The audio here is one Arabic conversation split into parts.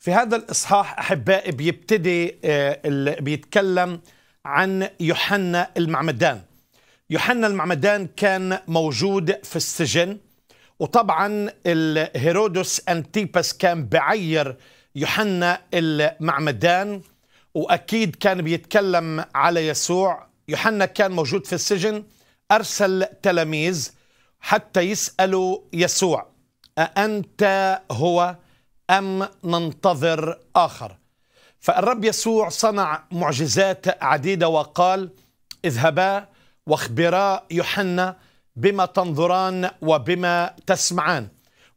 في هذا الإصحاح أحبائي بيبتدي آه، بيتكلم عن يوحنا المعمدان يوحنا المعمدان كان موجود في السجن وطبعا هيرودس أنتيبس كان بعير يوحنا المعمدان وأكيد كان بيتكلم على يسوع يوحنا كان موجود في السجن أرسل تلاميذ حتى يسألوا يسوع أأنت هو؟ أم ننتظر آخر فالرب يسوع صنع معجزات عديدة وقال اذهبا واخبرا يوحنا بما تنظران وبما تسمعان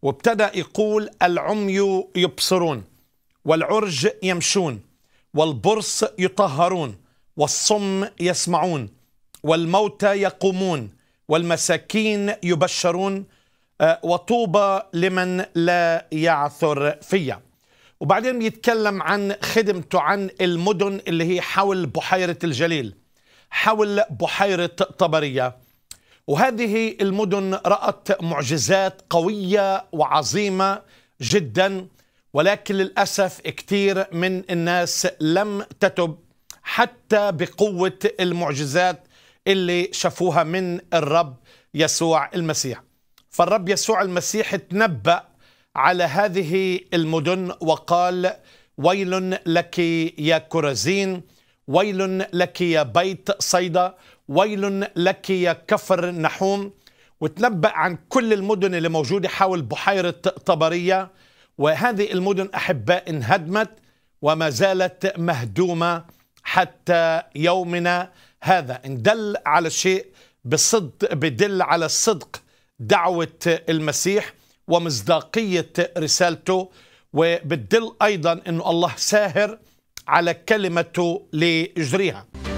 وابتدى يقول العمي يبصرون والعرج يمشون والبرص يطهرون والصم يسمعون والموتى يقومون والمساكين يبشرون آه، وطوبى لمن لا يعثر فيها وبعدين بيتكلم عن خدمته عن المدن اللي هي حول بحيرة الجليل حول بحيرة طبرية وهذه المدن رأت معجزات قوية وعظيمة جدا ولكن للأسف كثير من الناس لم تتب حتى بقوة المعجزات اللي شافوها من الرب يسوع المسيح فالرب يسوع المسيح تنبأ على هذه المدن وقال ويل لك يا كرزين ويل لك يا بيت صيدا ويل لك يا كفر نحوم وتنبأ عن كل المدن اللي موجودة حول بحيرة طبرية وهذه المدن أحباء انهدمت وما زالت مهدومة حتى يومنا هذا إن دل على شيء بصدق بدل على الصدق دعوة المسيح ومصداقية رسالته وبتدل أيضا أنه الله ساهر على كلمته لإجريها